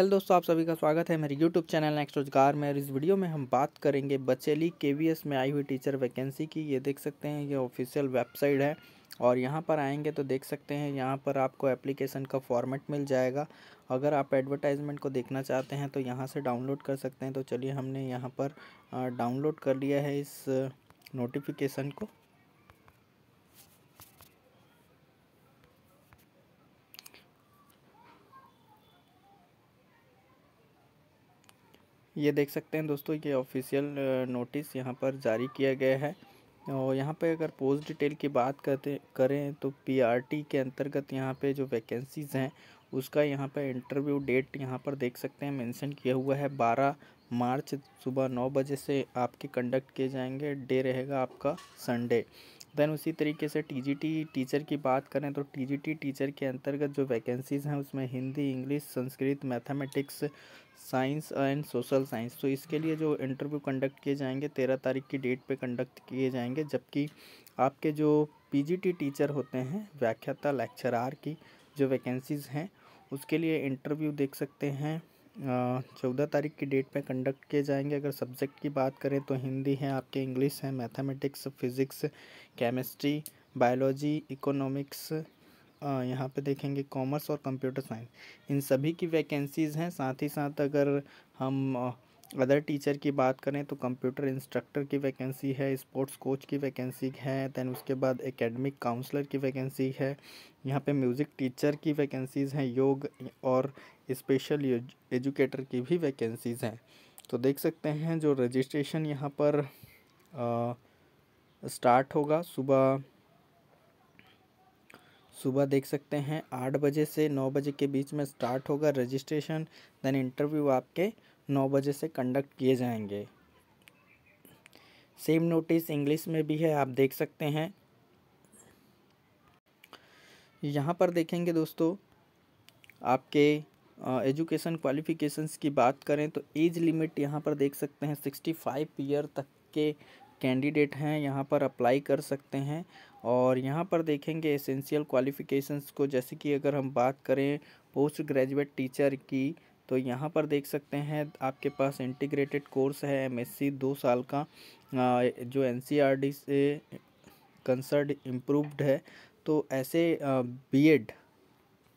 hello दोस्तों आप सभी का स्वागत है मेरे यूट्यूब चैनल नेक्स्ट रोजगार में और इस वीडियो में हम बात करेंगे बचेली केवीएस में आई हुई टीचर वैकेंसी की ये देख सकते हैं ये ऑफिशियल वेबसाइट है और यहाँ पर आएंगे तो देख सकते हैं यहाँ पर आपको एप्लीकेशन का फॉर्मेट मिल जाएगा अगर आप एडवर्टाइजमेंट को देखना चाहते हैं तो यहाँ से डाउनलोड कर सकते हैं तो चलिए हमने यहाँ पर डाउनलोड कर लिया है इस नोटिफिकेशन को ये देख सकते हैं दोस्तों ये ऑफिशियल नोटिस यहाँ पर जारी किया गया है और यहाँ पर अगर पोस्ट डिटेल की बात करते करें तो पीआरटी के अंतर्गत यहाँ पे जो वैकेंसीज़ हैं उसका यहाँ पर इंटरव्यू डेट यहाँ पर देख सकते हैं मेंशन किया हुआ है बारह मार्च सुबह नौ बजे से आपके कंडक्ट किए जाएंगे डे रहेगा आपका संडे देन उसी तरीके से टीजीटी टीचर की बात करें तो टीजीटी टीचर के अंतर्गत जो वैकेंसीज़ हैं उसमें Hindi English Sanskrit mathematics science and social science तो इसके लिए जो इंटरव्यू कंडक्ट किए जाएंगे तेरह तारीख की डेट पे कंडक्ट किए जाएंगे जबकि आपके जो पीजीटी टीचर होते हैं व्याख्याता लेक्चरार की जो वैकेंसीज़ हैं उसके लिए इंटरव्यू देख सकते हैं चौदह तारीख की डेट में कंडक्ट किए जाएंगे अगर सब्जेक्ट की बात करें तो हिंदी है आपके इंग्लिश है mathematics physics chemistry biology economics यहाँ पे देखेंगे कॉमर्स और कंप्यूटर साइंस इन सभी की वैकेंसीज़ हैं साथ ही साथ अगर हम अदर टीचर की बात करें तो कंप्यूटर इंस्ट्रक्टर की वैकेंसी है स्पोर्ट्स कोच की वैकेंसी है दैन उसके बाद एकेडमिक काउंसलर की वैकेंसी है यहाँ पे म्यूज़िक टीचर की वैकेंसीज़ हैं योग और स्पेशल एजुकेटर की भी वैकेंसीज़ हैं तो देख सकते हैं जो रजिस्ट्रेशन यहाँ पर आ, स्टार्ट होगा सुबह सुबह देख सकते हैं आठ बजे से नौ बजे के बीच में स्टार्ट होगा रजिस्ट्रेशन देन इंटरव्यू आपके नौ बजे से कंडक्ट किए जाएंगे सेम नोटिस इंग्लिश में भी है आप देख सकते हैं यहाँ पर देखेंगे दोस्तों आपके एजुकेशन uh, क्वालिफ़िकेशंस की बात करें तो एज लिमिट यहाँ पर देख सकते हैं सिक्सटी फाइव ईयर तक के कैंडिडेट हैं यहाँ पर अप्लाई कर सकते हैं और यहाँ पर देखेंगे एसेंशियल क्वालिफ़िकेशंस को जैसे कि अगर हम बात करें पोस्ट ग्रेजुएट टीचर की तो यहाँ पर देख सकते हैं आपके पास इंटीग्रेटेड कोर्स है एमएससी दो साल का जो एनसीईआरटी e से कंसर्ड इम्प्रूवड है तो ऐसे बीएड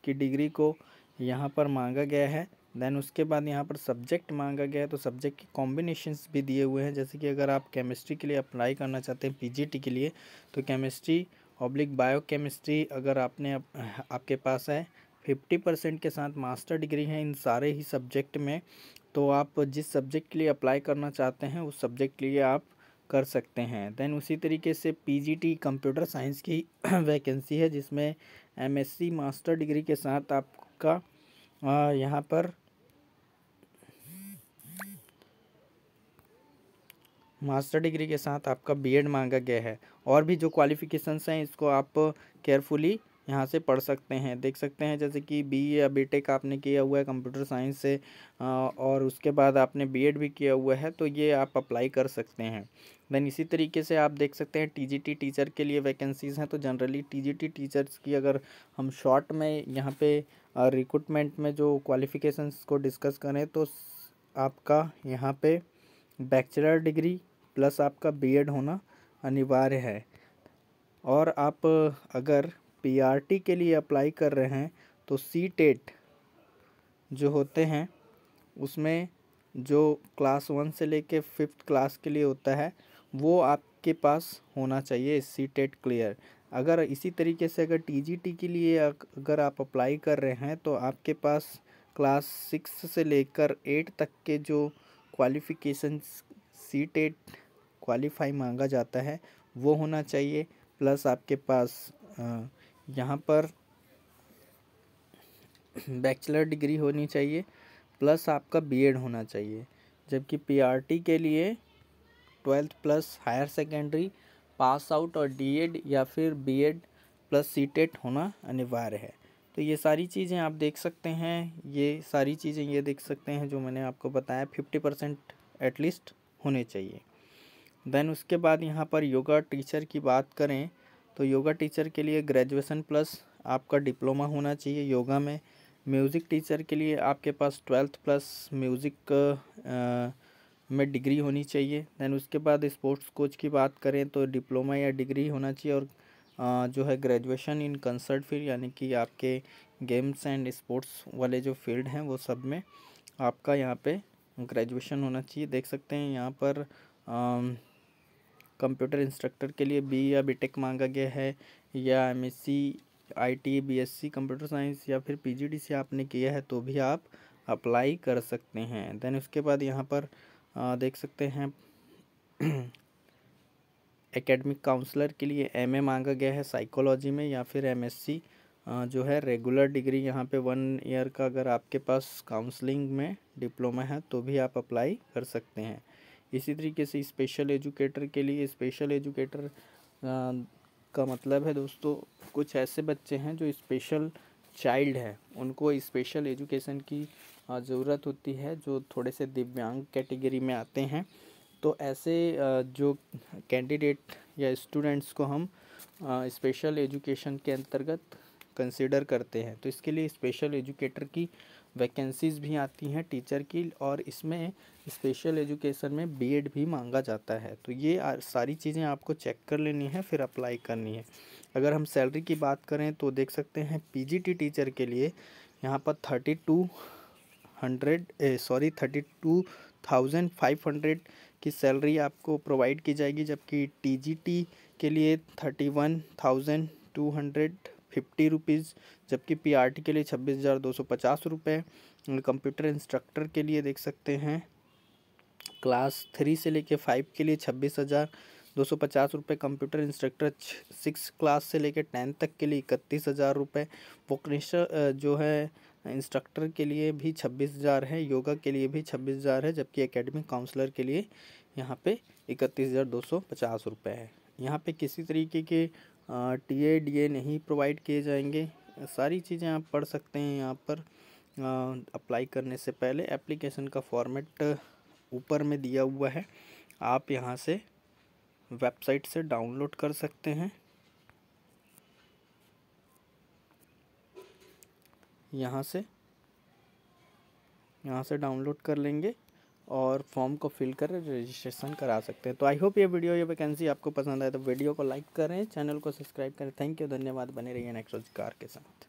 की डिग्री को यहाँ पर मांगा गया है देन उसके बाद यहाँ पर सब्जेक्ट मांगा गया है तो सब्जेक्ट के कॉम्बिनेशन भी दिए हुए हैं जैसे कि अगर आप केमिस्ट्री के लिए अप्लाई करना चाहते हैं पी के लिए तो केमिस्ट्री ऑब्लिक बायो केमिस्ट्री अगर आपने आप, आपके पास है फिफ्टी परसेंट के साथ मास्टर डिग्री है इन सारे ही सब्जेक्ट में तो आप जिस सब्जेक्ट के लिए अप्लाई करना चाहते हैं उस सब्जेक्ट के लिए आप कर सकते हैं देन उसी तरीके से पीजीटी कंप्यूटर साइंस की वैकेंसी है जिसमें एमएससी मास्टर डिग्री के साथ आपका यहाँ पर मास्टर डिग्री के साथ आपका बीएड मांगा गया है और भी जो क्वालिफ़िकेशंस हैं इसको आप केयरफुली यहाँ से पढ़ सकते हैं देख सकते हैं जैसे कि बी या बी टेक आपने किया हुआ है कंप्यूटर साइंस से और उसके बाद आपने बी एड भी किया हुआ है तो ये आप अप्लाई कर सकते हैं देन इसी तरीके से आप देख सकते हैं टीजीटी टीचर के लिए वैकेंसीज़ हैं तो जनरली टीजीटी टीचर्स की अगर हम शॉर्ट में यहाँ पे रिक्रूटमेंट में जो क्वालिफिकेशन को डिस्कस करें तो आपका यहाँ पर बैचलर डिग्री प्लस आपका बीएड होना अनिवार्य है और आप अगर पीआरटी के लिए अप्लाई कर रहे हैं तो सी टेट e जो होते हैं उसमें जो क्लास वन से लेके फिफ्थ क्लास के लिए होता है वो आपके पास होना चाहिए सी टेट क्लियर अगर इसी तरीके से अगर टीजीटी के लिए अगर आप अप्लाई कर रहे हैं तो आपके पास क्लास सिक्स से लेकर एट तक के जो क्वालिफ़िकेशन सी टेट क्वालिफाई मांगा जाता है वो होना चाहिए प्लस आपके पास आ, यहाँ पर बैचलर डिग्री होनी चाहिए प्लस आपका बीएड होना चाहिए जबकि पीआरटी के लिए twelfth plus higher secondary pass out और डीएड या फिर बीएड प्लस सीटेट होना अनिवार्य है तो ये सारी चीज़ें आप देख सकते हैं ये सारी चीज़ें ये देख सकते हैं जो मैंने आपको बताया फिफ्टी परसेंट एटलीस्ट होने चाहिए देन उसके बाद यहाँ पर योगा टीचर की बात करें तो योगा टीचर के लिए ग्रेजुएशन प्लस आपका डिप्लोमा होना चाहिए योगा में म्यूज़िक टीचर के लिए आपके पास ट्वेल्थ प्लस म्यूज़िक में डिग्री होनी चाहिए दैन उसके बाद स्पोर्ट्स कोच की बात करें तो डिप्लोमा या डिग्री होना चाहिए और आ, जो है ग्रेजुएशन इन कंसर्ट फील्ड यानी कि आपके गेम्स एंड स्पोर्ट्स वाले जो फील्ड हैं वो सब में आपका यहाँ पे ग्रेजुएशन होना चाहिए देख सकते हैं यहाँ पर आ, कंप्यूटर इंस्ट्रक्टर के लिए बी या बी मांगा गया है या B S C computer science या फिर पीजीडीसी आपने किया है तो भी आप अप्लाई कर सकते हैं देन उसके बाद यहाँ पर आ, देख सकते हैं एकेडमिक काउंसलर के लिए ए मांगा गया है साइकोलॉजी में या फिर सी जो है रेगुलर डिग्री यहाँ पे वन ईयर का अगर आपके पास काउंसलिंग में डिप्लोमा है तो भी आप अप्लाई कर सकते हैं इसी तरीके से स्पेशल एजुकेटर के लिए स्पेशल एजुकेटर का मतलब है दोस्तों कुछ ऐसे बच्चे हैं जो स्पेशल चाइल्ड हैं उनको स्पेशल एजुकेशन की ज़रूरत होती है जो थोड़े से दिव्यांग कैटेगरी में आते हैं तो ऐसे जो कैंडिडेट या स्टूडेंट्स को हम स्पेशल एजुकेशन के अंतर्गत कंसिडर करते हैं तो इसके लिए स्पेशल एजुकेटर की वैकेंसीज़ भी आती हैं टीचर की और इसमें स्पेशल एजुकेशन में बीएड भी मांगा जाता है तो ये सारी चीज़ें आपको चेक कर लेनी है फिर अप्लाई करनी है अगर हम सैलरी की बात करें तो देख सकते हैं पीजीटी टीचर के लिए यहाँ पर thirty two hundred sorry thirty two thousand five hundred की सैलरी आपको प्रोवाइड की जाएगी जबकि टी के लिए thirty one thousand two hundred fifty rupees जबकि पीआरटी के लिए छब्बीस हज़ार दो सौ पचास रुपये कंप्यूटर इंस्ट्रक्टर के लिए देख सकते हैं क्लास थ्री से लेके फाइव के लिए छब्बीस हज़ार दो सौ पचास रुपये कंप्यूटर इंस्ट्रक्टर सिक्स क्लास से लेके टेंथ तक के लिए इकतीस हज़ार रुपये वोकनेशन जो है इंस्ट्रक्टर के लिए भी छब्बीस हज़ार है योगा के लिए भी छब्बीस हज़ार है जबकि एकेडमिक काउंसलर के लिए यहाँ पे इकतीस हज़ार दो सौ पचास रुपये है यहाँ पे किसी तरीके के टी ए डी ए नहीं प्रोवाइड किए जाएंगे सारी चीज़ें आप पढ़ सकते हैं यहाँ पर अप्लाई करने से पहले एप्लीकेशन का फॉर्मेट ऊपर में दिया हुआ है आप यहाँ से वेबसाइट से डाउनलोड कर सकते हैं यहाँ से यहाँ से डाउनलोड कर लेंगे और फॉर्म को फिल कर रजिस्ट्रेशन करा सकते हैं तो आई होप ये वीडियो ये वैकेंसी आपको पसंद आए तो वीडियो को लाइक करें चैनल को सब्सक्राइब करें थैंक यू धन्यवाद बने रहिए नेक्स्ट रोजगार के साथ